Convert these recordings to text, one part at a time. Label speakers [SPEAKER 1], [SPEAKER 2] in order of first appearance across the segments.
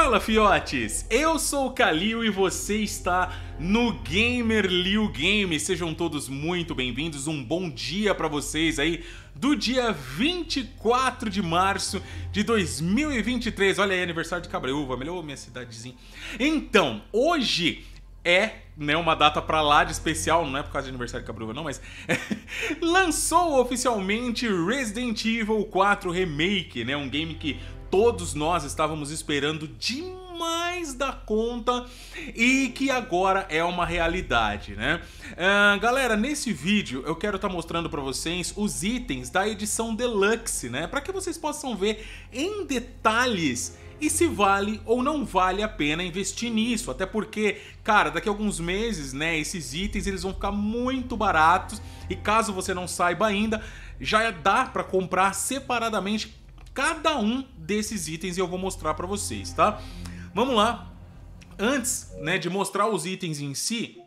[SPEAKER 1] Fala fiotes, eu sou o Kalil e você está no Gamer Liu Game. Sejam todos muito bem-vindos, um bom dia para vocês aí do dia 24 de março de 2023. Olha aí, aniversário de Cabreúva, melhor minha cidadezinha. Então, hoje é né, uma data para lá de especial, não é por causa de aniversário de Cabruva não, mas lançou oficialmente Resident Evil 4 Remake, né, um game que todos nós estávamos esperando demais da conta e que agora é uma realidade, né? Uh, galera, nesse vídeo eu quero estar tá mostrando para vocês os itens da edição Deluxe, né? Para que vocês possam ver em detalhes e se vale ou não vale a pena investir nisso, até porque, cara, daqui a alguns meses, né, esses itens eles vão ficar muito baratos e caso você não saiba ainda, já dá para comprar separadamente cada um desses itens e eu vou mostrar para vocês, tá? Vamos lá. Antes, né, de mostrar os itens em si,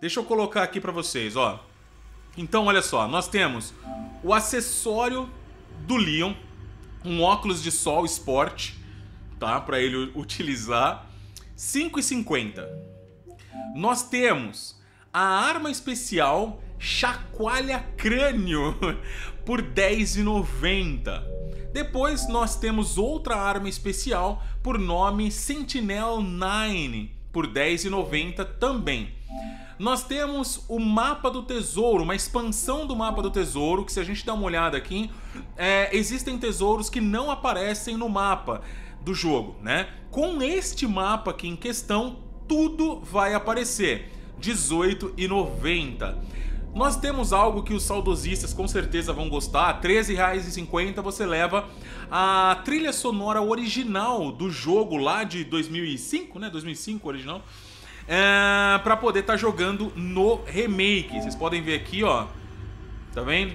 [SPEAKER 1] deixa eu colocar aqui para vocês, ó. Então, olha só, nós temos o acessório do Leon, um óculos de sol esporte, tá? Para ele utilizar, 5,50. Nós temos a arma especial Chacoalha Crânio por 10,90. Depois nós temos outra arma especial por nome Sentinel 9 por 10,90 também. Nós temos o mapa do tesouro, uma expansão do mapa do tesouro, que se a gente der uma olhada aqui, é, existem tesouros que não aparecem no mapa do jogo, né? Com este mapa aqui em questão, tudo vai aparecer. 18,90. Nós temos algo que os saudosistas com certeza vão gostar. R$13,50 você leva a trilha sonora original do jogo lá de 2005, né? 2005 original. É, para poder estar tá jogando no remake. Vocês podem ver aqui, ó. Tá vendo?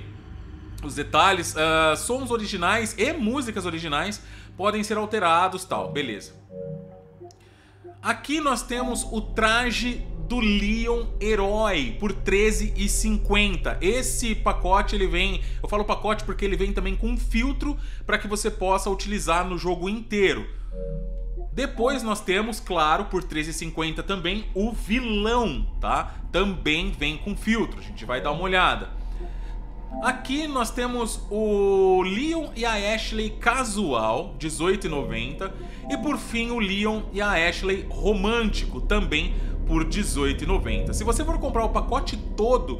[SPEAKER 1] Os detalhes, uh, sons originais e músicas originais podem ser alterados, tal. Beleza. Aqui nós temos o traje do Leon Herói por R$13,50. Esse pacote ele vem, eu falo pacote porque ele vem também com um filtro para que você possa utilizar no jogo inteiro. Depois nós temos, claro, por R$13,50 também o vilão, tá? Também vem com filtro, a gente vai dar uma olhada. Aqui nós temos o Leon e a Ashley casual, R$18,90. e por fim o Leon e a Ashley romântico, também por R$18,90. Se você for comprar o pacote todo,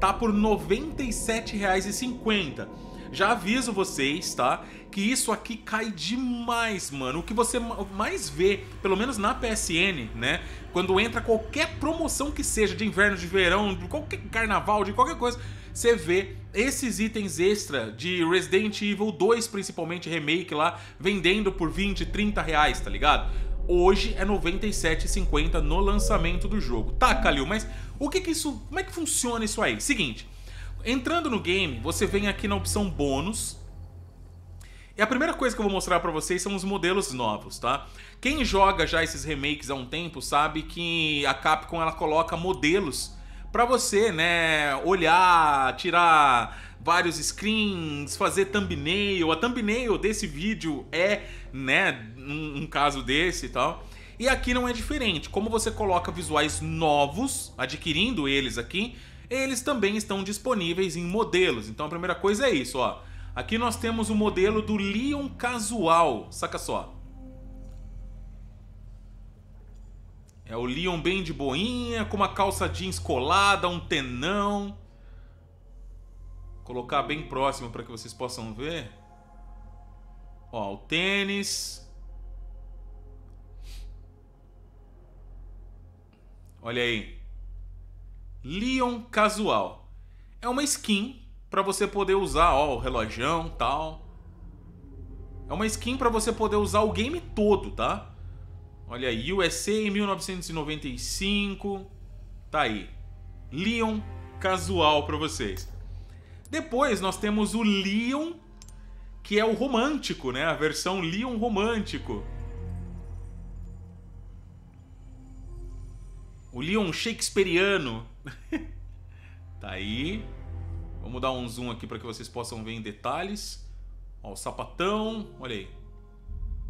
[SPEAKER 1] tá por R$ 97,50. Já aviso vocês, tá? Que isso aqui cai demais, mano. O que você mais vê, pelo menos na PSN, né? Quando entra qualquer promoção que seja, de inverno, de verão, de qualquer carnaval, de qualquer coisa, você vê esses itens extra de Resident Evil 2, principalmente remake lá, vendendo por 20, 30 reais, tá ligado? hoje é 97,50 no lançamento do jogo. Tá, Calil, mas o que que isso, como é que funciona isso aí? Seguinte, entrando no game, você vem aqui na opção bônus, e a primeira coisa que eu vou mostrar para vocês são os modelos novos, tá? Quem joga já esses remakes há um tempo sabe que a Capcom ela coloca modelos para você, né, olhar, tirar vários screens, fazer thumbnail. A thumbnail desse vídeo é, né, um, um caso desse e tal. E aqui não é diferente. Como você coloca visuais novos, adquirindo eles aqui, eles também estão disponíveis em modelos. Então a primeira coisa é isso, ó. Aqui nós temos o modelo do Leon Casual, saca só. É o Leon bem de boinha, com uma calça jeans colada, um tenão. Colocar bem próximo para que vocês possam ver. Ó, o tênis. Olha aí. Leon Casual. É uma skin para você poder usar, ó, o relojão, tal. É uma skin para você poder usar o game todo, tá? Olha aí, USA em 1995. Tá aí. Leon casual para vocês. Depois nós temos o Leon, que é o romântico, né? A versão Leon romântico. O Leon shakespeariano. tá aí. Vamos dar um zoom aqui para que vocês possam ver em detalhes. Ó, o sapatão, olha aí.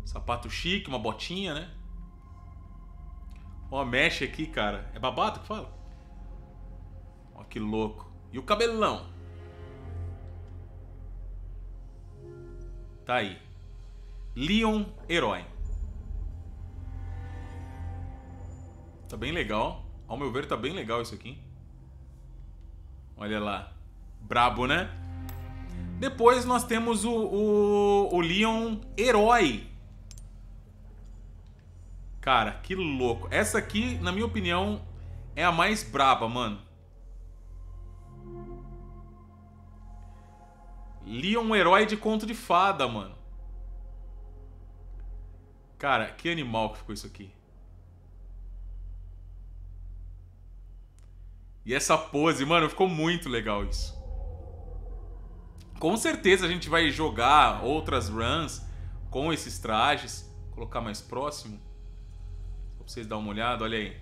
[SPEAKER 1] Sapato chique, uma botinha, né? Ó, mexe aqui, cara. É babado que fala? Ó, que louco. E o cabelão? Tá aí. Leon Herói. Tá bem legal. Ao meu ver, tá bem legal isso aqui. Olha lá. Brabo, né? Depois nós temos o, o, o Leon Herói Cara, que louco. Essa aqui, na minha opinião, é a mais braba, mano. Leon, um herói de conto de fada, mano. Cara, que animal que ficou isso aqui. E essa pose, mano, ficou muito legal isso. Com certeza a gente vai jogar outras runs com esses trajes. Vou colocar mais próximo. Pra vocês darem uma olhada, olha aí.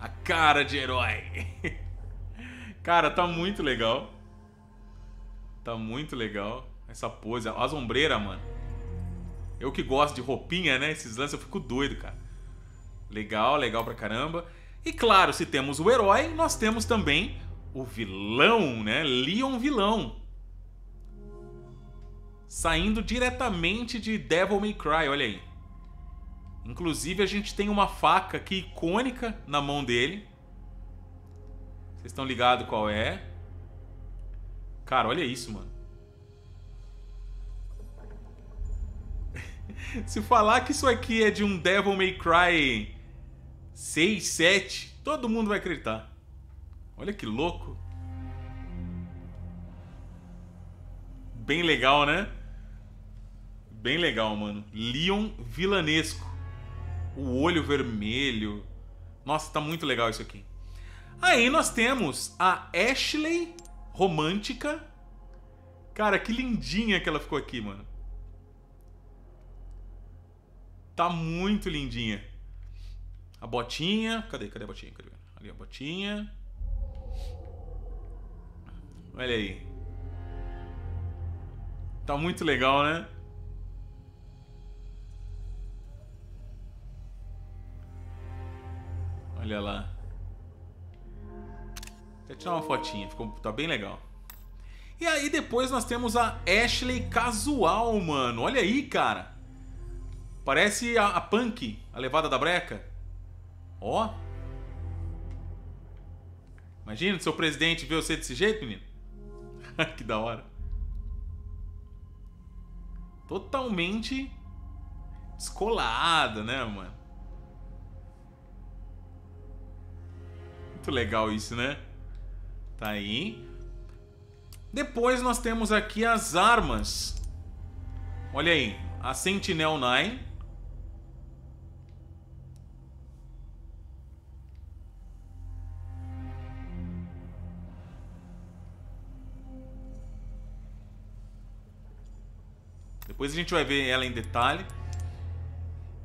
[SPEAKER 1] A cara de herói. cara, tá muito legal. Tá muito legal. Essa pose, as ombreiras, mano. Eu que gosto de roupinha, né? Esses lances eu fico doido, cara. Legal, legal pra caramba. E claro, se temos o herói, nós temos também o vilão, né? Leon vilão. Saindo diretamente de Devil May Cry, olha aí. Inclusive, a gente tem uma faca aqui icônica na mão dele. Vocês estão ligados qual é? Cara, olha isso, mano. Se falar que isso aqui é de um Devil May Cry 6, 7, todo mundo vai acreditar. Olha que louco. Bem legal, né? Bem legal, mano. Leon Vilanesco o olho vermelho. Nossa, tá muito legal isso aqui. Aí nós temos a Ashley romântica. Cara, que lindinha que ela ficou aqui, mano. Tá muito lindinha. A botinha. Cadê? Cadê a botinha? Cadê? Ali a botinha. Olha aí. Tá muito legal, né? Olha lá. Vou tirar uma fotinha, ficou, tá bem legal. E aí depois nós temos a Ashley casual, mano. Olha aí, cara. Parece a, a Punk, a levada da breca. Ó. Imagina seu presidente ver você desse jeito, menino. que da hora. Totalmente descolada, né, mano? muito legal isso, né? Tá aí. Depois nós temos aqui as armas. Olha aí, a Sentinel 9. Depois a gente vai ver ela em detalhe.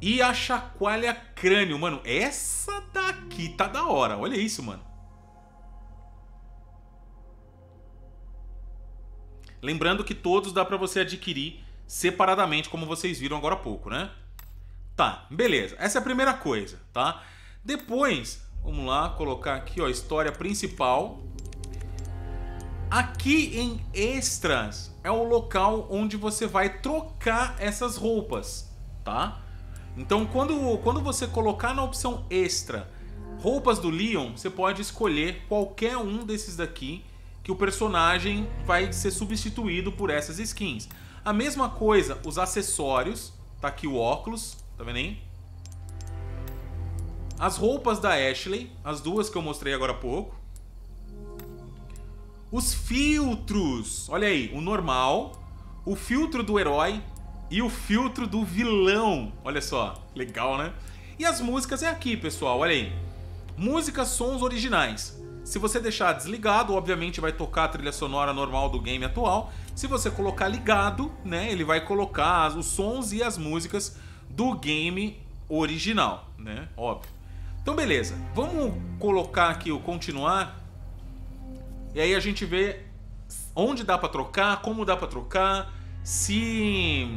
[SPEAKER 1] E a chacoalha crânio, mano. Essa daqui tá da hora. Olha isso, mano. Lembrando que todos dá pra você adquirir separadamente, como vocês viram agora há pouco, né? Tá, beleza. Essa é a primeira coisa, tá? Depois, vamos lá, colocar aqui, ó, história principal. Aqui em extras é o local onde você vai trocar essas roupas, tá? Tá? Então, quando, quando você colocar na opção extra roupas do Leon, você pode escolher qualquer um desses daqui que o personagem vai ser substituído por essas skins. A mesma coisa, os acessórios, tá aqui o óculos, tá vendo aí? As roupas da Ashley, as duas que eu mostrei agora há pouco. Os filtros, olha aí, o normal, o filtro do herói, e o filtro do vilão. Olha só, legal, né? E as músicas é aqui, pessoal, olha aí. Músicas, sons originais. Se você deixar desligado, obviamente vai tocar a trilha sonora normal do game atual. Se você colocar ligado, né, ele vai colocar os sons e as músicas do game original, né? Óbvio. Então beleza. Vamos colocar aqui o continuar. E aí a gente vê onde dá para trocar, como dá para trocar, se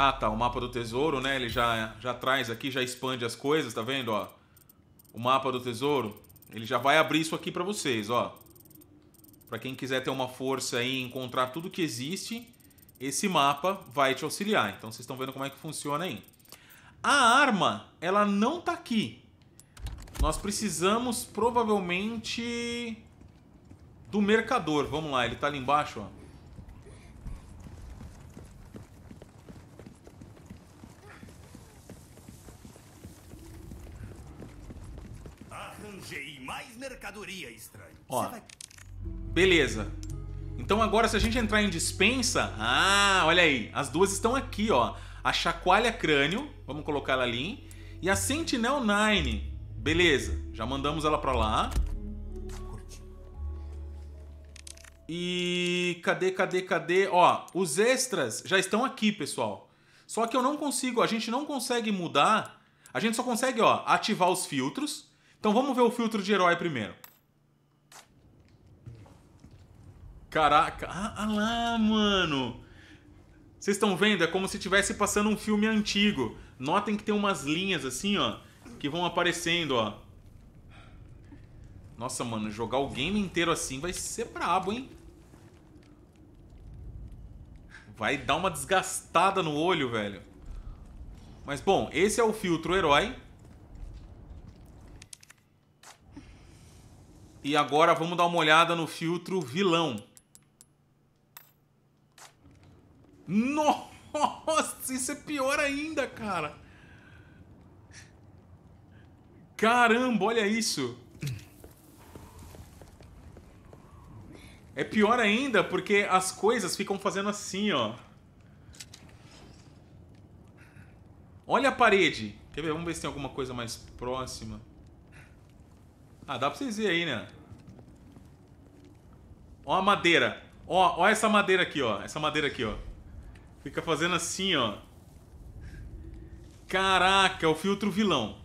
[SPEAKER 1] ah, tá, o mapa do tesouro, né? Ele já, já traz aqui, já expande as coisas, tá vendo, ó? O mapa do tesouro, ele já vai abrir isso aqui pra vocês, ó. Pra quem quiser ter uma força aí, encontrar tudo que existe, esse mapa vai te auxiliar. Então vocês estão vendo como é que funciona aí. A arma, ela não tá aqui. Nós precisamos, provavelmente, do mercador. Vamos lá, ele tá ali embaixo, ó. mais mercadoria Ó. Vai... Beleza. Então agora se a gente entrar em dispensa, ah, olha aí, as duas estão aqui, ó. A chacoalha crânio, vamos colocar ela ali, e a Sentinel 9. Beleza, já mandamos ela para lá. E cadê, cadê, cadê? Ó, os extras já estão aqui, pessoal. Só que eu não consigo, a gente não consegue mudar. A gente só consegue, ó, ativar os filtros então vamos ver o filtro de herói primeiro. Caraca. Ah, ah, lá, mano. Vocês estão vendo? É como se estivesse passando um filme antigo. Notem que tem umas linhas assim, ó. Que vão aparecendo, ó. Nossa, mano, jogar o game inteiro assim vai ser brabo, hein? Vai dar uma desgastada no olho, velho. Mas bom, esse é o filtro herói. E agora vamos dar uma olhada no filtro vilão. Nossa, isso é pior ainda, cara. Caramba, olha isso. É pior ainda porque as coisas ficam fazendo assim, ó. Olha a parede. Quer ver? Vamos ver se tem alguma coisa mais próxima. Ah, dá pra vocês verem aí, né? Ó a madeira. Ó, ó essa madeira aqui, ó. Essa madeira aqui, ó. Fica fazendo assim, ó. Caraca, é o filtro vilão.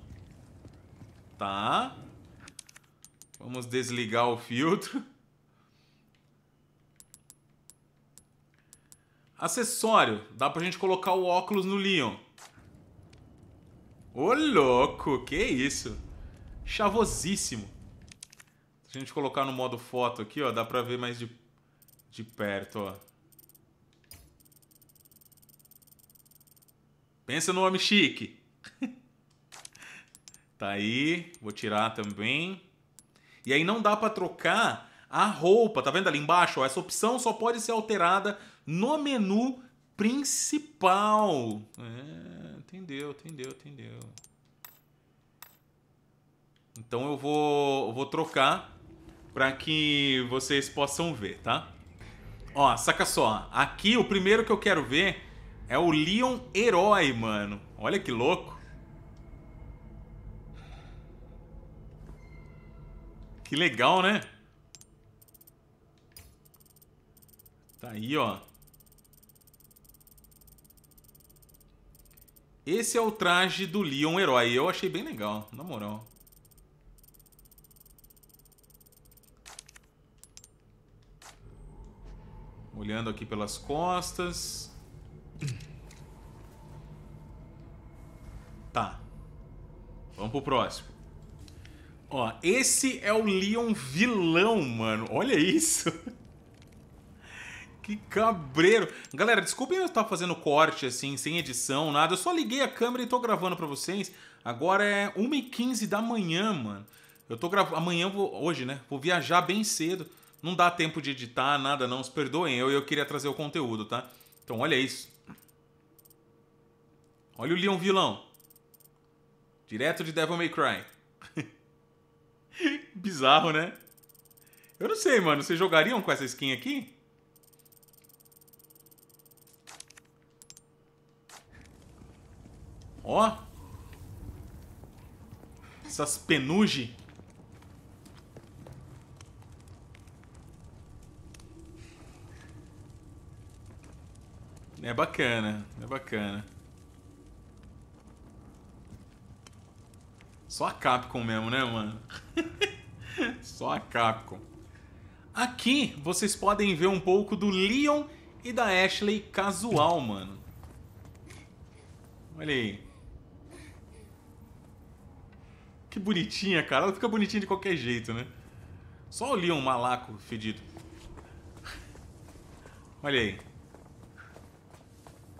[SPEAKER 1] Tá. Vamos desligar o filtro. Acessório. Dá pra gente colocar o óculos no Leon. Ô, louco. Que isso? Chavosíssimo. Se a gente colocar no modo foto aqui, ó, dá pra ver mais de, de perto, ó. Pensa no homem chique. tá aí, vou tirar também. E aí não dá pra trocar a roupa, tá vendo ali embaixo? Ó, essa opção só pode ser alterada no menu principal. É, entendeu, entendeu, entendeu. Então eu vou, eu vou trocar para que vocês possam ver, tá? Ó, saca só. Aqui o primeiro que eu quero ver é o Leon Herói, mano. Olha que louco. Que legal, né? Tá aí, ó. Esse é o traje do Leon Herói. Eu achei bem legal, na moral. Olhando aqui pelas costas. Tá. Vamos pro próximo. Ó, esse é o Leon vilão, mano. Olha isso. Que cabreiro. Galera, desculpem eu estar fazendo corte assim, sem edição, nada. Eu só liguei a câmera e tô gravando para vocês. Agora é 1h15 da manhã, mano. Eu tô gravando. Amanhã eu vou. Hoje, né? Vou viajar bem cedo. Não dá tempo de editar, nada não. Se perdoem eu eu queria trazer o conteúdo, tá? Então olha isso. Olha o Leon vilão. Direto de Devil May Cry. Bizarro, né? Eu não sei, mano. Vocês jogariam com essa skin aqui? Ó. Essas penuge É bacana, é bacana. Só a Capcom mesmo, né, mano? Só a Capcom. Aqui vocês podem ver um pouco do Leon e da Ashley casual, mano. Olha aí. Que bonitinha, cara. Ela fica bonitinha de qualquer jeito, né? Só o Leon malaco fedido. Olha aí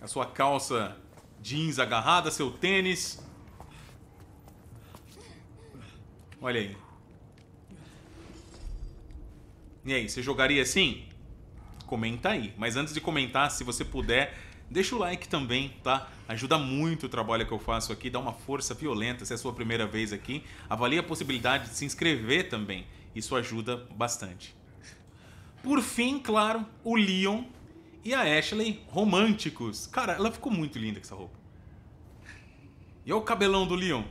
[SPEAKER 1] a sua calça jeans agarrada, seu tênis. Olha aí. E aí, você jogaria assim? Comenta aí. Mas antes de comentar, se você puder, deixa o like também, tá? Ajuda muito o trabalho que eu faço aqui, dá uma força violenta se é a sua primeira vez aqui. Avalie a possibilidade de se inscrever também. Isso ajuda bastante. Por fim, claro, o Leon e a Ashley românticos. Cara, ela ficou muito linda com essa roupa. E olha o cabelão do Leon.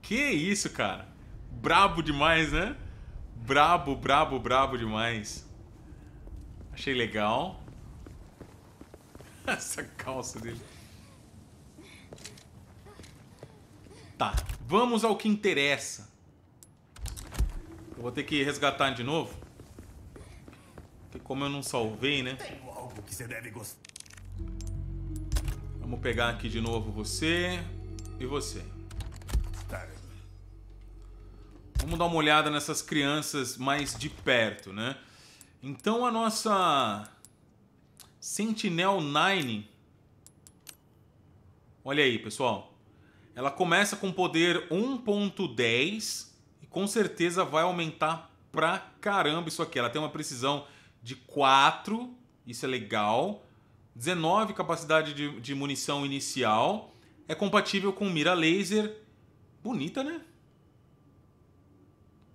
[SPEAKER 1] Que isso, cara. Brabo demais, né? Brabo, brabo, brabo demais. Achei legal. Essa calça dele. Tá, vamos ao que interessa. Eu vou ter que resgatar de novo. Porque como eu não salvei, né? algo que você deve gostar. Vamos pegar aqui de novo você e você. Tá. Vamos dar uma olhada nessas crianças mais de perto, né? Então a nossa Sentinel 9 Olha aí, pessoal. Ela começa com poder 1.10 e com certeza vai aumentar pra caramba isso aqui. Ela tem uma precisão de 4, isso é legal. 19 capacidade de, de munição inicial. É compatível com mira laser. Bonita, né?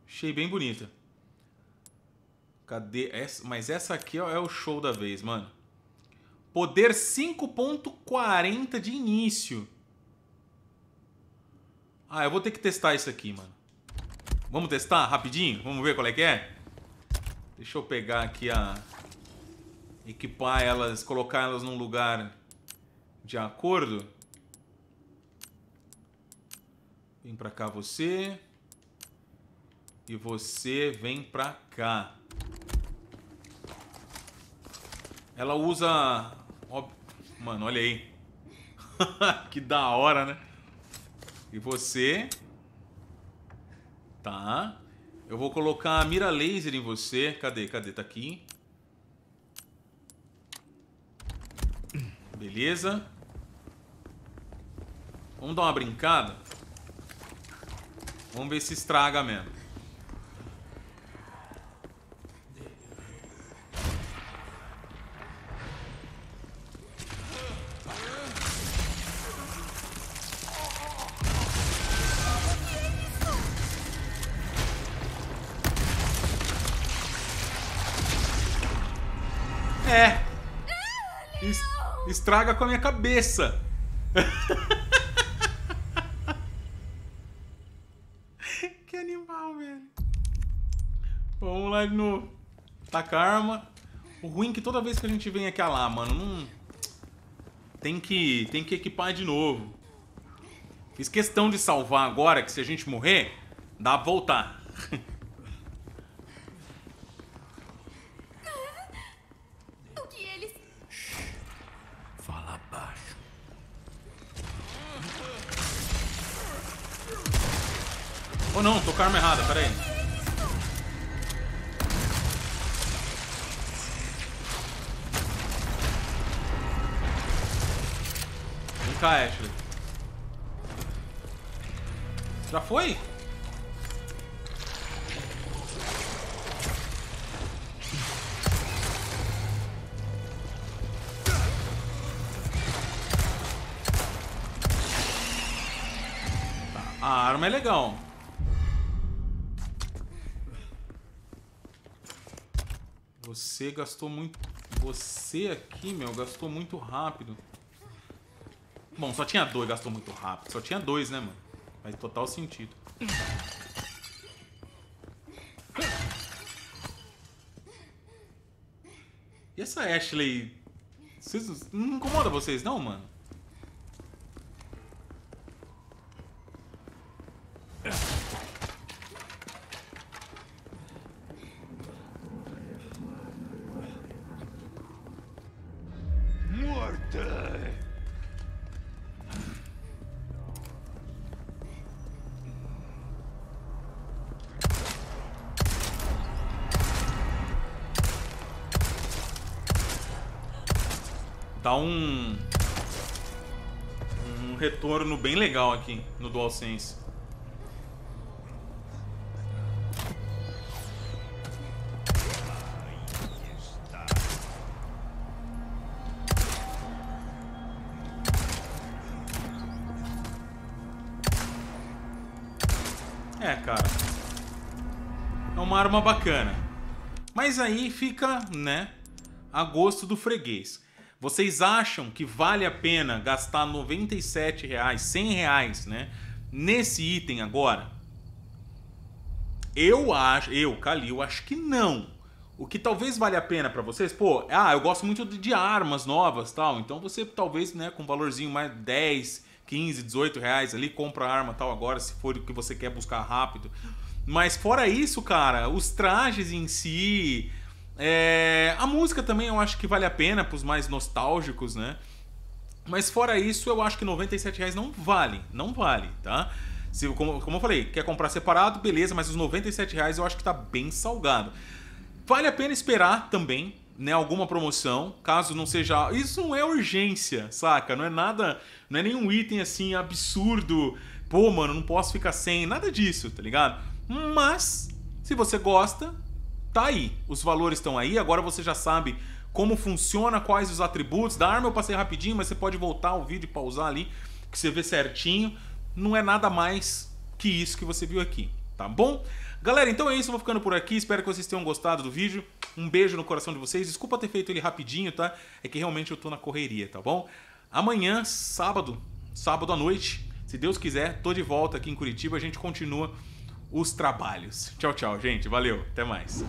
[SPEAKER 1] Achei bem bonita. Cadê essa? Mas essa aqui ó, é o show da vez, mano. Poder 5.40 de início. Ah, eu vou ter que testar isso aqui, mano. Vamos testar rapidinho? Vamos ver qual é que é? Deixa eu pegar aqui a... Equipar elas, colocar elas num lugar de acordo. Vem pra cá você. E você vem pra cá. Ela usa... Mano, olha aí. que da hora, né? E você... Tá. Eu vou colocar a mira laser em você. Cadê? Cadê? Tá aqui. Beleza. Vamos dar uma brincada. Vamos ver se estraga mesmo. estraga com a minha cabeça. que animal, velho. Vamos lá de novo. tá karma. O ruim é que toda vez que a gente vem aqui ah lá, mano, não... Tem que, tem que equipar de novo. Fiz questão de salvar agora, que se a gente morrer, dá pra voltar. ficar, Ashley. Já foi? Tá, a arma é legal. Você gastou muito... Você aqui, meu, gastou muito rápido. Bom, só tinha dois, gastou muito rápido. Só tinha dois, né, mano? Faz total sentido. E essa Ashley... Vocês não incomoda vocês, não, mano? retorno bem legal aqui no DualSense. É, cara. É uma arma bacana. Mas aí fica, né, a gosto do freguês. Vocês acham que vale a pena gastar R$ 97, reais, 100 reais, né? Nesse item agora? Eu acho, eu, Calil, acho que não. O que talvez valha a pena para vocês, pô, ah, eu gosto muito de, de armas novas tal, então você talvez, né, com um valorzinho mais 10, 15, 18 reais ali, compra arma tal agora, se for o que você quer buscar rápido. Mas fora isso, cara, os trajes em si, é, a música também eu acho que vale a pena para os mais nostálgicos, né? Mas fora isso, eu acho que 97 reais não vale, não vale, tá? Se, como, como eu falei, quer comprar separado, beleza, mas os 97 reais eu acho que tá bem salgado. Vale a pena esperar também, né, alguma promoção, caso não seja. Isso não é urgência, saca? Não é nada. Não é nenhum item assim absurdo. Pô, mano, não posso ficar sem, nada disso, tá ligado? Mas, se você gosta, tá aí. Os valores estão aí, agora você já sabe como funciona, quais os atributos. Da arma eu passei rapidinho, mas você pode voltar o vídeo e pausar ali, que você vê certinho. Não é nada mais que isso que você viu aqui, tá bom? Galera, então é isso, eu vou ficando por aqui. Espero que vocês tenham gostado do vídeo. Um beijo no coração de vocês. Desculpa ter feito ele rapidinho, tá? É que realmente eu tô na correria, tá bom? Amanhã, sábado, sábado à noite, se Deus quiser, tô de volta aqui em Curitiba. A gente continua os trabalhos. Tchau, tchau, gente. Valeu. Até mais.